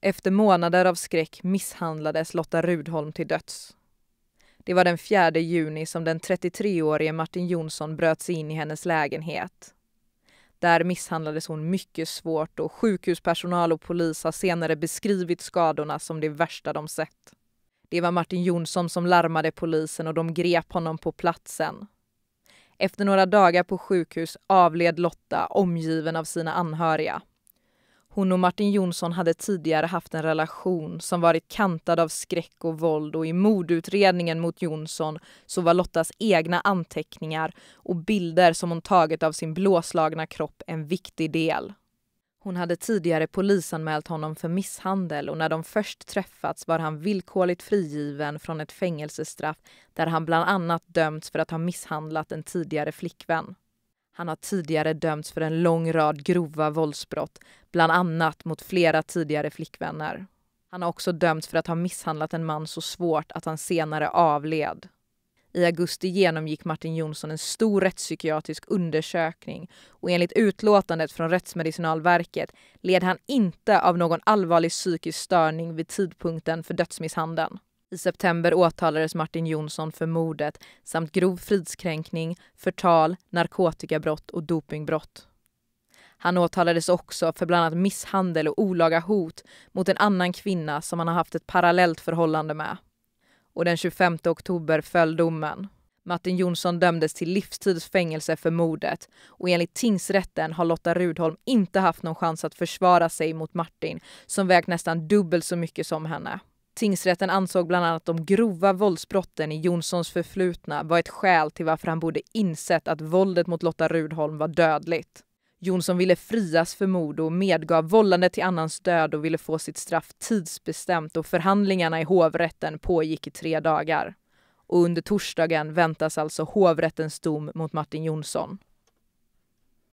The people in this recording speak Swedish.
Efter månader av skräck misshandlades Lotta Rudholm till döds. Det var den 4 juni som den 33-årige Martin Jonsson bröt sig in i hennes lägenhet. Där misshandlades hon mycket svårt och sjukhuspersonal och polis har senare beskrivit skadorna som det värsta de sett. Det var Martin Jonsson som larmade polisen och de grep honom på platsen. Efter några dagar på sjukhus avled Lotta omgiven av sina anhöriga. Hon och Martin Jonsson hade tidigare haft en relation som varit kantad av skräck och våld och i mordutredningen mot Jonsson så var Lottas egna anteckningar och bilder som hon tagit av sin blåslagna kropp en viktig del. Hon hade tidigare polisanmält honom för misshandel och när de först träffats var han villkorligt frigiven från ett fängelsestraff där han bland annat dömts för att ha misshandlat en tidigare flickvän. Han har tidigare dömts för en lång rad grova våldsbrott, bland annat mot flera tidigare flickvänner. Han har också dömts för att ha misshandlat en man så svårt att han senare avled. I augusti genomgick Martin Jonsson en stor rättspsykiatrisk undersökning och enligt utlåtandet från Rättsmedicinalverket led han inte av någon allvarlig psykisk störning vid tidpunkten för dödsmisshandeln. I september åtalades Martin Jonsson för mordet samt grov fridskränkning, förtal, narkotikabrott och dopingbrott. Han åtalades också för bland annat misshandel och olaga hot mot en annan kvinna som han har haft ett parallellt förhållande med. Och den 25 oktober föll domen. Martin Jonsson dömdes till livstids fängelse för mordet och enligt tingsrätten har Lotta Rudholm inte haft någon chans att försvara sig mot Martin som vägt nästan dubbelt så mycket som henne. Tingsrätten ansåg bland annat att de grova våldsbrotten i Jonssons förflutna var ett skäl till varför han borde insett att våldet mot Lotta Rudholm var dödligt. Jonsson ville frias för mord och medgav vållande till annans död och ville få sitt straff tidsbestämt och förhandlingarna i hovrätten pågick i tre dagar. Och under torsdagen väntas alltså hovrättens dom mot Martin Jonsson.